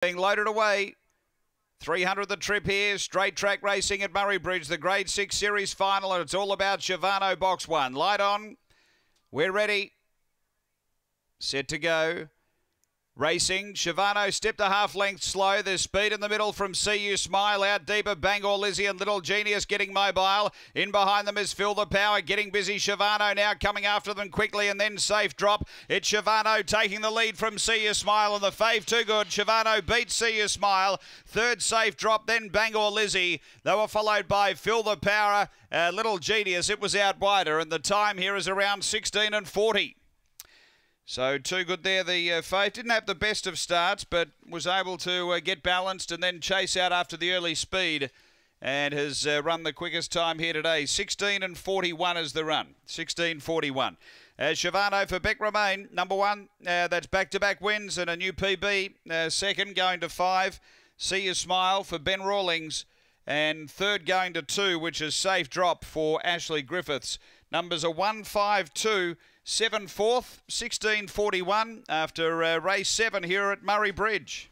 being loaded away. 300 the trip here, straight track racing at Murray Bridge, the Grade 6 Series final, and it's all about Shivano Box 1. Light on, we're ready, set to go. Racing, Shivano stepped a half length slow. There's speed in the middle from See You Smile. Out deeper, Bangor Lizzie and Little Genius getting mobile. In behind them is Feel the Power getting busy. Shivano now coming after them quickly and then safe drop. It's Shivano taking the lead from See You Smile and the fave too good. Shivano beats You Smile. Third safe drop, then Bangor Lizzie. They were followed by Feel the Power, uh, Little Genius. It was out wider and the time here is around 16 and 40. So too good there. The uh, Faith didn't have the best of starts, but was able to uh, get balanced and then chase out after the early speed, and has uh, run the quickest time here today. 16 and 41 is the run. 16:41. Uh, Shivano for Beck Remain number one. Uh, that's back-to-back -back wins and a new PB. Uh, second going to five. See you smile for Ben Rawlings. And third going to two, which is safe drop for Ashley Griffiths. Numbers are 152, 7 fourth, after uh, race seven here at Murray Bridge.